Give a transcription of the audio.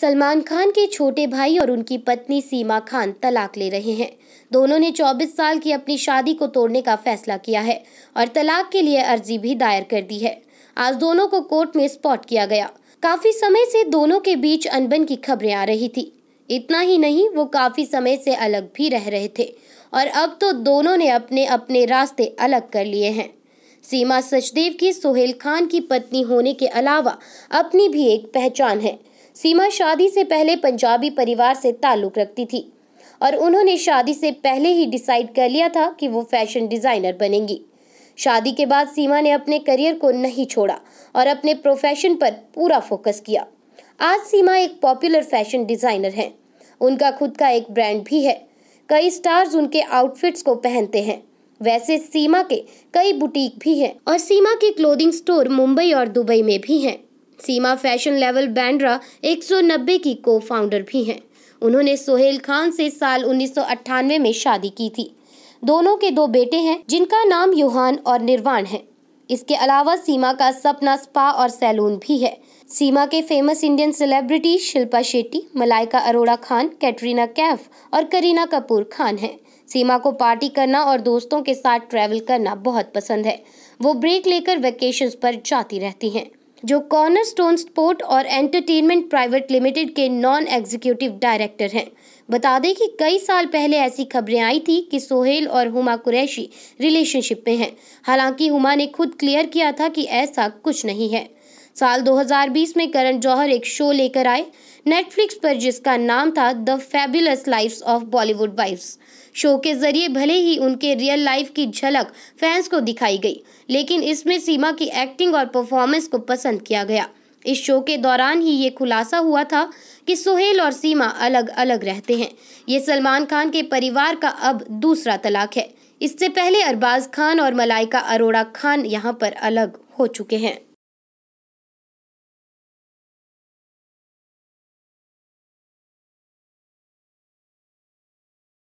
सलमान खान के छोटे भाई और उनकी पत्नी सीमा खान तलाक ले रहे हैं दोनों ने 24 साल की अपनी शादी को तोड़ने का फैसला किया है और तलाक के लिए अर्जी भी दायर कर दी है आज दोनों को कोर्ट में स्पॉट किया गया काफी समय से दोनों के बीच अनबन की खबरें आ रही थी इतना ही नहीं वो काफी समय से अलग भी रह रहे थे और अब तो दोनों ने अपने अपने रास्ते अलग कर लिए हैं सीमा सचदेव की सोहेल खान की पत्नी होने के अलावा अपनी भी एक पहचान है सीमा शादी से पहले पंजाबी परिवार से ताल्लुक़ रखती थी और उन्होंने शादी से पहले ही डिसाइड कर लिया था कि वो फैशन डिज़ाइनर बनेंगी शादी के बाद सीमा ने अपने करियर को नहीं छोड़ा और अपने प्रोफेशन पर पूरा फोकस किया आज सीमा एक पॉपुलर फैशन डिज़ाइनर हैं उनका खुद का एक ब्रांड भी है कई स्टार्स उनके आउटफिट्स को पहनते हैं वैसे सीमा के कई बुटीक भी हैं और सीमा के क्लोथिंग स्टोर मुंबई और दुबई में भी हैं सीमा फैशन लेवल बैंड्रा 190 की को फाउंडर भी हैं उन्होंने सोहेल खान से साल उन्नीस में शादी की थी दोनों के दो बेटे हैं जिनका नाम युहान और निर्वाण है इसके अलावा सीमा का सपना स्पा और सैलून भी है सीमा के famous Indian celebrity Shilpa Shetty Malaika Arora Khan Katrina Kaif और करीना कपूर खान हैं सीमा को पार्टी करना और दोस्तों के साथ ट्रैवल करना बहुत पसंद है वो ब्रेक लेकर वेकेशन पर जाती रहती हैं जो कॉर्नर स्टोन स्पोर्ट और एंटरटेनमेंट प्राइवेट लिमिटेड के नॉन एग्जीक्यूटिव डायरेक्टर हैं बता दें कि कई साल पहले ऐसी खबरें आई थी कि सोहेल और हुमा कुरैशी रिलेशनशिप में हैं हालांकि हुमा ने खुद क्लियर किया था कि ऐसा कुछ नहीं है साल 2020 में करण जौहर एक शो लेकर आए नेटफ्लिक्स पर जिसका नाम था the fabulous life of Bollywood wives show के जरिए भले ही उनके रियल लाइफ की झलक फैंस को दिखाई गई लेकिन इसमें सीमा की एक्टिंग और परफॉर्मेंस को पसंद किया गया इस शो के दौरान ही ये खुलासा हुआ था कि सोहेल और सीमा अलग अलग रहते हैं ये सलमान खान के परिवार का अब दूसरा तलाक है इससे पहले अरबाज खान और मलाइका अरोड़ा खान यहाँ पर अलग हो चुके हैं